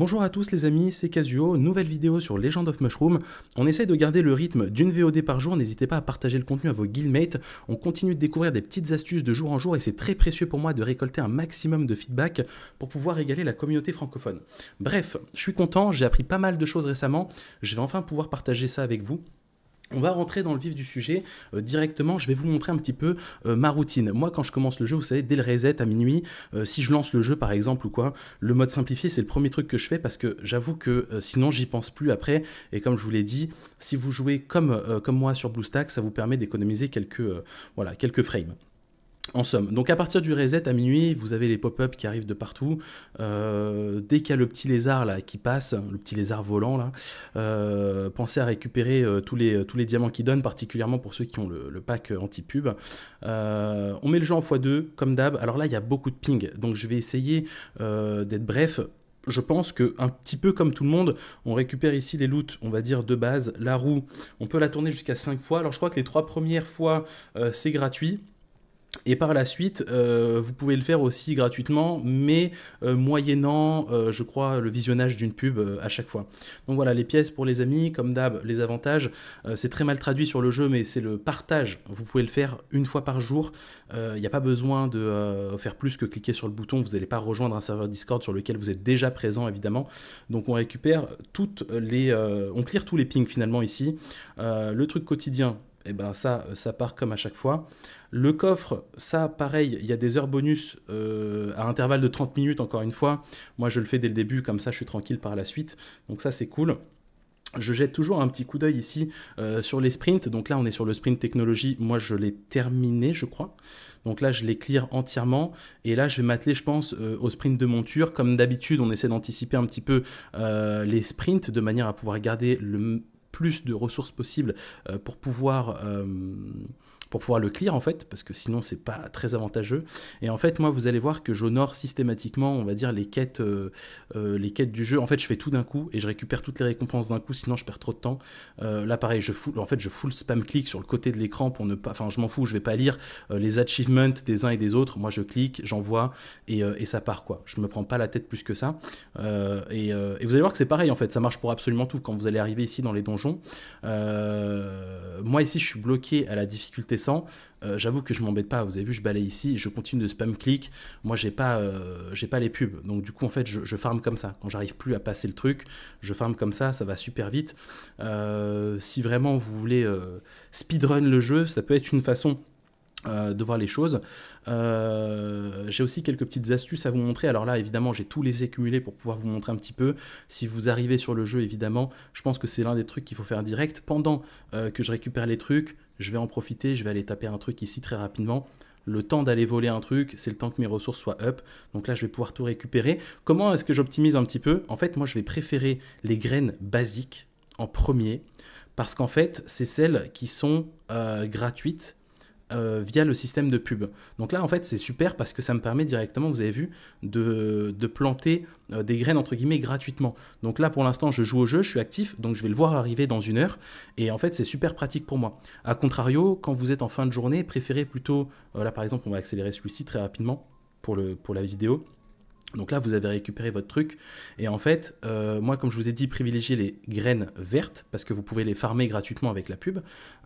Bonjour à tous les amis, c'est Casio. nouvelle vidéo sur Legend of Mushroom. On essaye de garder le rythme d'une VOD par jour, n'hésitez pas à partager le contenu à vos guildmates. On continue de découvrir des petites astuces de jour en jour et c'est très précieux pour moi de récolter un maximum de feedback pour pouvoir régaler la communauté francophone. Bref, je suis content, j'ai appris pas mal de choses récemment, je vais enfin pouvoir partager ça avec vous. On va rentrer dans le vif du sujet euh, directement. Je vais vous montrer un petit peu euh, ma routine. Moi, quand je commence le jeu, vous savez, dès le reset à minuit, euh, si je lance le jeu par exemple ou quoi, le mode simplifié, c'est le premier truc que je fais parce que j'avoue que sinon, j'y pense plus après. Et comme je vous l'ai dit, si vous jouez comme, comme moi sur BlueStack, ça vous permet d'économiser quelques, voilà, quelques frames. En somme, donc à partir du reset à minuit, vous avez les pop ups qui arrivent de partout. Euh, dès qu'il y a le petit lézard là qui passe, le petit lézard volant là, euh, pensez à récupérer euh, tous, les, tous les diamants qu'il donne, particulièrement pour ceux qui ont le, pack anti-pub. on met le jeu en x2 comme d'hab. Alors là, il y a beaucoup de ping, donc je vais essayer d'être bref je pense que un petit peu comme tout le monde, on récupère ici les loots, on va dire de base, la roue, on peut la tourner jusqu'à 5 fois. Alors je crois que les 3 premières fois, c'est gratuit. Et par la suite, euh, vous pouvez le faire aussi gratuitement, mais euh, moyennant, euh, je crois, le visionnage d'une pub à chaque fois. Donc voilà, les pièces pour les amis, comme d'hab, les avantages. c'est très mal traduit sur le jeu, mais c'est le partage. Vous pouvez le faire une fois par jour. Il n'y a pas besoin de faire plus que cliquer sur le bouton. Vous n'allez pas rejoindre un serveur Discord sur lequel vous êtes déjà présent, évidemment. Donc on récupère toutes les... on clear tous les pings finalement ici. le truc quotidien, et eh ben ça, euh, ça part comme à chaque fois. Le coffre, ça, pareil, il y a des heures bonus euh, à intervalle de 30 minutes, encore une fois. Moi, je le fais dès le début, comme ça, je suis tranquille par la suite. Donc ça, c'est cool. Je jette toujours un petit coup d'œil ici euh, sur les sprints. Donc là, on est sur le sprint technologie. Moi, je l'ai terminé, je crois. Donc là, je l'ai clear entièrement. Et là, je vais m'atteler, je pense, au sprint de monture. Comme d'habitude, on essaie d'anticiper un petit peu les sprints de manière à pouvoir garder le plus de ressources possibles euh, pour pouvoir euh, pour pouvoir le clear en fait, parce que sinon c'est pas très avantageux. Et en fait, moi vous allez voir que j'honore systématiquement, on va dire, les quêtes, euh, euh, les quêtes du jeu. En fait, je fais tout d'un coup et je récupère toutes les récompenses d'un coup, sinon je perds trop de temps. Euh, là, pareil, je full, en fait, je full spam click sur le côté de l'écran pour ne pas, enfin, je m'en fous, je vais pas lire les achievements des uns et des autres. Moi, je clique, j'envoie et, ça part quoi. Je me prends pas la tête plus que ça. Et, et, vous allez voir que c'est pareil en fait, ça marche pour absolument tout. Quand vous allez arriver ici dans les donjons, moi ici je suis bloqué à la difficulté euh, j'avoue que je m'embête pas. Vous avez vu, je balais ici, je continue de spam click. Moi, j'ai pas, euh, j'ai pas les pubs. Donc du coup, en fait, je, je farme comme ça. Quand j'arrive plus à passer le truc, je farme comme ça. Ça va super vite. Euh, si vraiment vous voulez speedrun le jeu, ça peut être une façon euh, de voir les choses. Euh, j'ai aussi quelques petites astuces à vous montrer. Alors là, évidemment, j'ai tous les accumulés pour pouvoir vous montrer un petit peu. Si vous arrivez sur le jeu, évidemment, je pense que c'est l'un des trucs qu'il faut faire direct. Pendant euh, que je récupère les trucs, je vais en profiter, je vais aller taper un truc ici très rapidement le temps d'aller voler un truc, c'est le temps que mes ressources soient up. Donc là, je vais pouvoir tout récupérer. Comment est-ce que j'optimise un petit peu En fait, moi, je vais préférer les graines basiques en premier, parce qu'en fait, c'est celles qui sont gratuites euh, via le système de pub. Donc là, en fait, c'est super parce que ça me permet directement, vous avez vu, de, planter euh, des graines, entre guillemets, gratuitement. Donc là, pour l'instant, je joue au jeu, je suis actif, donc je vais le voir arriver dans une heure. Et en fait, c'est super pratique pour moi. A contrario, quand vous êtes en fin de journée, préférez plutôt, euh, là par exemple, on va accélérer celui-ci très rapidement pour la vidéo. Donc là, vous avez récupéré votre truc. Et en fait, euh, moi, comme je vous ai dit, privilégiez les graines vertes parce que vous pouvez les farmer gratuitement avec la pub.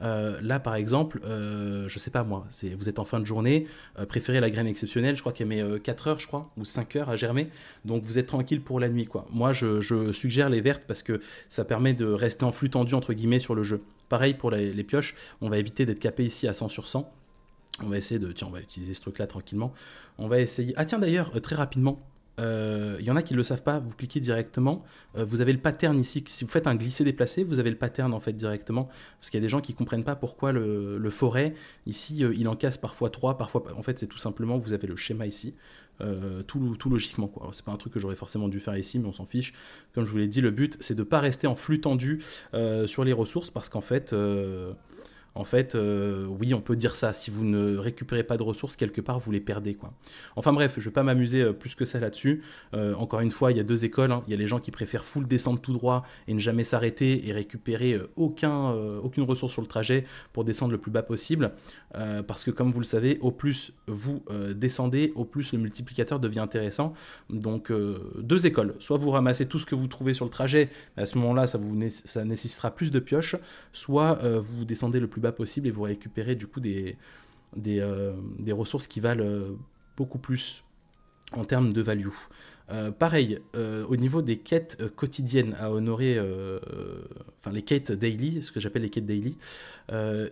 Euh, là, par exemple, euh, je sais pas moi, vous êtes en fin de journée, euh, préférez la graine exceptionnelle, je crois qu'elle met 4 heures, je crois, ou 5 heures à germer. Donc vous êtes tranquille pour la nuit, quoi. Moi, je, suggère les vertes parce que ça permet de rester en flux tendu, entre guillemets, sur le jeu. Pareil pour les, les pioches, on va éviter d'être capé ici à 100 sur 100. On va essayer de... Tiens, on va utiliser ce truc-là tranquillement. On va essayer... Ah tiens, d'ailleurs, très rapidement, il euh, y en a qui ne le savent pas, vous cliquez directement, euh, vous avez le pattern ici, si vous faites un glisser déplacé, vous avez le pattern en fait directement, parce qu'il y a des gens qui ne comprennent pas pourquoi le, forêt, ici, euh, il en casse parfois 3, parfois, en fait c'est tout simplement, vous avez le schéma ici, tout, tout, logiquement quoi, c'est pas un truc que j'aurais forcément dû faire ici, mais on s'en fiche, comme je vous l'ai dit, le but c'est de ne pas rester en flux tendu sur les ressources, parce qu'en fait en fait, euh, oui, on peut dire ça. Si vous ne récupérez pas de ressources quelque part, vous les perdez. Quoi. Enfin bref, je ne vais pas m'amuser euh, plus que ça là-dessus. Euh, encore une fois, il y a deux écoles. Hein. Il y a les gens qui préfèrent full descendre tout droit et ne jamais s'arrêter et récupérer aucun, aucune ressource sur le trajet pour descendre le plus bas possible. parce que comme vous le savez, au plus vous descendez, au plus le multiplicateur devient intéressant. Donc deux écoles. Soit vous ramassez tout ce que vous trouvez sur le trajet, à ce moment-là, ça, vous ça nécessitera plus de pioches. Soit vous descendez le plus possible et vous récupérez du coup des, des, euh, ressources qui valent euh, beaucoup plus en termes de value. Euh, pareil, au niveau des quêtes quotidiennes à honorer, enfin les quêtes daily, ce que j'appelle les quêtes daily,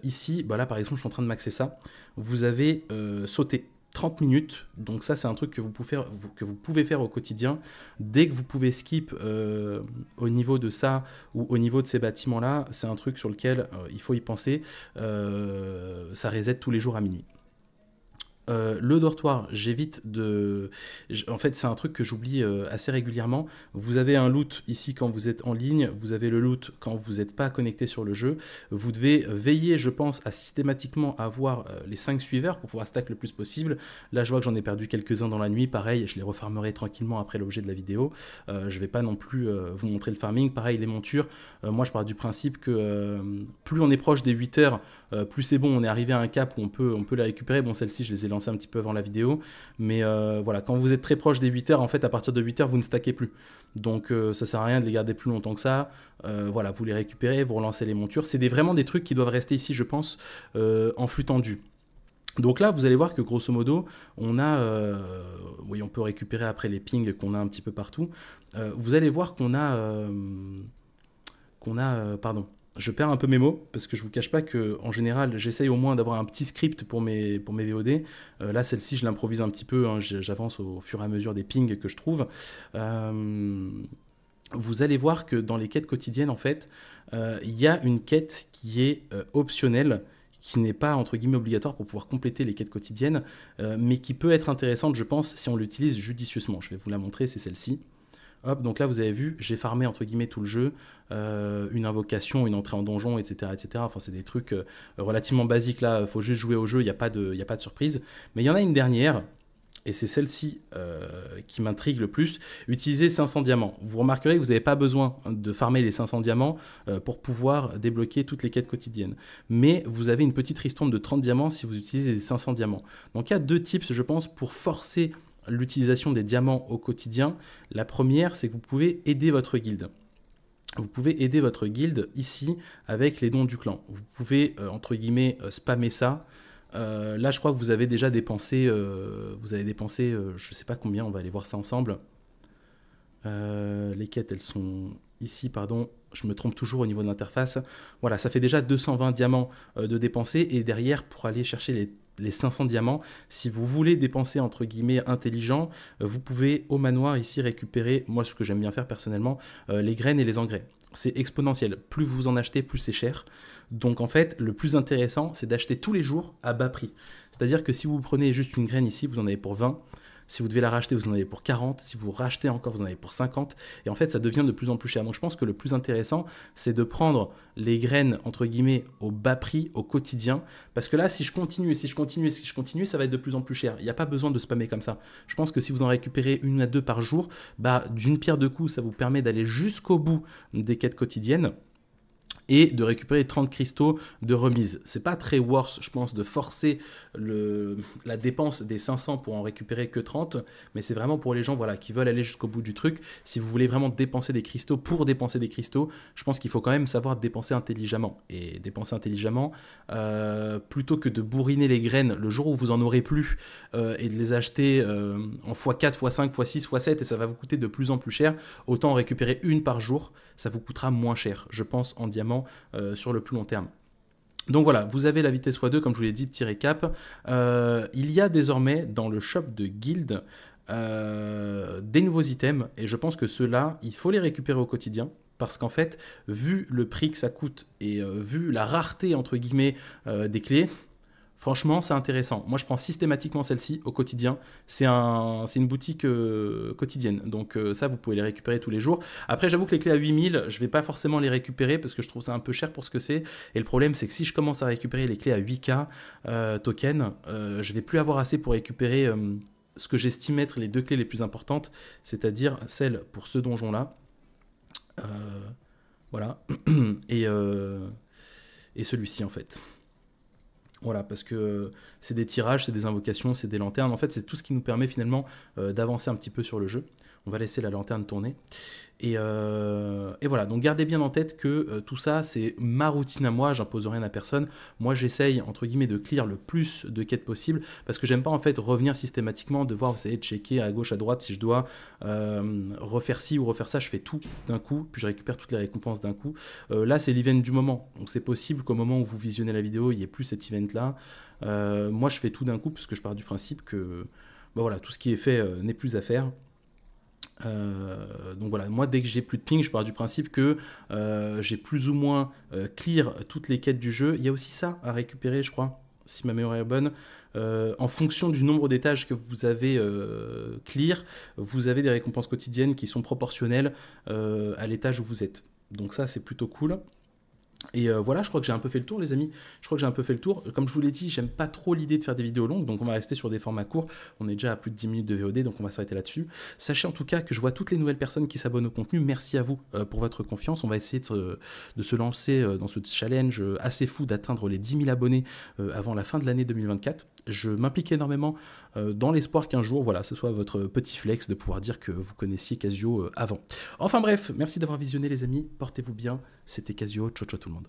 ici, voilà bah par exemple je suis en train de maxer ça, vous avez sauté 30 minutes. Donc ça, c'est un truc que vous, pouvez faire, au quotidien. Dès que vous pouvez skip euh, au niveau de ça ou au niveau de ces bâtiments-là, c'est un truc sur lequel euh, il faut y penser. Euh, ça reset tous les jours à minuit. Euh, le dortoir, j'évite de. En fait, c'est un truc que j'oublie euh, assez régulièrement. Vous avez un loot ici quand vous êtes en ligne, vous avez le loot quand vous n'êtes pas connecté sur le jeu. Vous devez veiller, je pense, à systématiquement avoir euh, les 5 suiveurs pour pouvoir stack le plus possible. Là, je vois que j'en ai perdu quelques-uns dans la nuit. Pareil, je les refarmerai tranquillement après l'objet de la vidéo. je vais pas non plus vous montrer le farming. Pareil, les montures. moi, je pars du principe que plus on est proche des 8 heures, plus c'est bon. On est arrivé à un cap où on peut, on peut les récupérer. Bon, celle-ci, je les ai un petit peu avant la vidéo. Mais euh, voilà, quand vous êtes très proche des 8 heures, en fait, à partir de 8 heures, vous ne stackez plus. Donc euh, ça sert à rien de les garder plus longtemps que ça. Euh, voilà, vous les récupérez, vous relancez les montures. C'est vraiment des trucs qui doivent rester ici, je pense, en flux tendu. Donc là, vous allez voir que grosso modo, on a, oui, on peut récupérer après les pings qu'on a un petit peu partout. vous allez voir qu'on a, qu'on a, pardon, je perds un peu mes mots parce que je vous cache pas que en général j'essaye au moins d'avoir un petit script pour mes, pour mes VOD. Euh, là celle-ci je l'improvise un petit peu, hein, j'avance au fur et à mesure des pings que je trouve. Euh, vous allez voir que dans les quêtes quotidiennes en fait, euh, il y a une quête qui est optionnelle qui n'est pas entre guillemets obligatoire pour pouvoir compléter les quêtes quotidiennes, mais qui peut être intéressante, je pense, si on l'utilise judicieusement. Je vais vous la montrer, c'est celle-ci donc là vous avez vu, j'ai farmé entre guillemets tout le jeu, euh, une invocation, une entrée en donjon, etc. etc. Enfin c'est des trucs euh, relativement basiques là, faut juste jouer au jeu, il n'y a, pas de, a pas de surprise. Mais il y en a une dernière, et c'est celle-ci euh, qui m'intrigue le plus, utilisez 500 diamants. Vous remarquerez que vous n'avez pas besoin de farmer les 500 diamants pour pouvoir débloquer toutes les quêtes quotidiennes. Mais vous avez une petite ristombe de 30 diamants si vous utilisez les 500 diamants. Donc il y a deux tips, je pense, pour forcer l'utilisation des diamants au quotidien. La première, c'est que vous pouvez aider votre guilde. Vous pouvez aider votre guilde ici avec les dons du clan. Vous pouvez, euh, entre guillemets, euh, spammer ça. Euh, là, je crois que vous avez déjà dépensé, vous avez dépensé, je sais pas combien, on va aller voir ça ensemble. les quêtes, elles sont ici, pardon, je me trompe toujours au niveau de l'interface. Voilà, ça fait déjà 220 diamants euh, de dépenser et derrière, pour aller chercher les, 500 diamants, si vous voulez dépenser entre guillemets intelligent, euh, vous pouvez au manoir ici récupérer, moi ce que j'aime bien faire personnellement, euh, les graines et les engrais. C'est exponentiel. Plus vous en achetez, plus c'est cher. Donc en fait, le plus intéressant, c'est d'acheter tous les jours à bas prix. C'est-à-dire que si vous prenez juste une graine ici, vous en avez pour 20, si vous devez la racheter, vous en avez pour 40. Si vous rachetez encore, vous en avez pour 50. Et en fait, ça devient de plus en plus cher. Donc je pense que le plus intéressant, c'est de prendre les graines, entre guillemets, au bas prix, au quotidien. Parce que là, si je continue, si je continue, si je continue, ça va être de plus en plus cher. Il n'y a pas besoin de spammer comme ça. Je pense que si vous en récupérez une à deux par jour, bah, d'une pierre deux coups, ça vous permet d'aller jusqu'au bout des quêtes quotidiennes et de récupérer 30 cristaux de remise. C'est pas très worth, je pense, de forcer la dépense des 500 pour en récupérer que 30, mais c'est vraiment pour les gens voilà, qui veulent aller jusqu'au bout du truc. Si vous voulez vraiment dépenser des cristaux pour dépenser des cristaux, je pense qu'il faut quand même savoir dépenser intelligemment. Et dépenser intelligemment, euh, plutôt que de bourriner les graines le jour où vous en aurez plus euh, et de les acheter euh, en x4, x5, x6, x7 et ça va vous coûter de plus en plus cher, autant en récupérer une par jour, ça vous coûtera moins cher, je pense, en diamant euh, sur le plus long terme. Donc voilà, vous avez la vitesse x2, comme je vous l'ai dit, petit récap. Euh, il y a désormais dans le shop de Guild euh, des nouveaux items, et je pense que ceux-là, il faut les récupérer au quotidien. Parce qu'en fait, vu le prix que ça coûte et vu la rareté entre guillemets des clés, Franchement, c'est intéressant. Moi, je prends systématiquement celle-ci au quotidien. C'est une boutique euh, quotidienne. Donc, euh, ça, vous pouvez les récupérer tous les jours. Après, j'avoue que les clés à 8000, je ne vais pas forcément les récupérer parce que je trouve ça un peu cher pour ce que c'est. Et le problème, c'est que si je commence à récupérer les clés à 8K euh, token, je vais plus avoir assez pour récupérer ce que j'estime être les deux clés les plus importantes, c'est-à-dire celle pour ce donjon-là. voilà. Et, et celui-ci, en fait. Voilà, parce que euh, c'est des tirages, c'est des invocations, c'est des lanternes. En fait, c'est tout ce qui nous permet finalement euh, d'avancer un petit peu sur le jeu. On va laisser la lanterne tourner. Euh, et, voilà, donc gardez bien en tête que euh, tout ça, c'est ma routine à moi, j'impose rien à personne. Moi, j'essaye, entre guillemets, de clear le plus de quêtes possible, parce que j'aime pas, en fait, revenir systématiquement, devoir essayer de checker à gauche, à droite, si je dois euh, refaire ci ou refaire ça, je fais tout d'un coup, puis je récupère toutes les récompenses d'un coup. là, c'est l'event du moment, donc c'est possible qu'au moment où vous visionnez la vidéo, il n'y ait plus cet event-là. moi, je fais tout d'un coup, puisque je pars du principe que, bah voilà, tout ce qui est fait n'est plus à faire. Euh, donc voilà, moi dès que j'ai plus de ping, je pars du principe que euh, j'ai plus ou moins euh, clear toutes les quêtes du jeu. Il y a aussi ça à récupérer, je crois, si ma mémoire est bonne. en fonction du nombre d'étages que vous avez clear, vous avez des récompenses quotidiennes qui sont proportionnelles à l'étage où vous êtes. Donc ça, c'est plutôt cool. Et euh, voilà, je crois que j'ai un peu fait le tour, les amis. Je crois que j'ai un peu fait le tour. Comme je vous l'ai dit, j'aime pas trop l'idée de faire des vidéos longues, donc on va rester sur des formats courts. On est déjà à plus de 10 minutes de VOD, donc on va s'arrêter là-dessus. Sachez en tout cas que je vois toutes les nouvelles personnes qui s'abonnent au contenu. Merci à vous euh, pour votre confiance. On va essayer de, de se lancer euh, dans ce challenge assez fou d'atteindre les 10 000 abonnés avant la fin de l'année 2024. Je m'implique énormément euh, dans l'espoir qu'un jour, voilà, ce soit votre petit flex de pouvoir dire que vous connaissiez Casio euh, avant. Enfin bref, merci d'avoir visionné les amis, portez-vous bien, c'était Casio, ciao ciao tout le monde.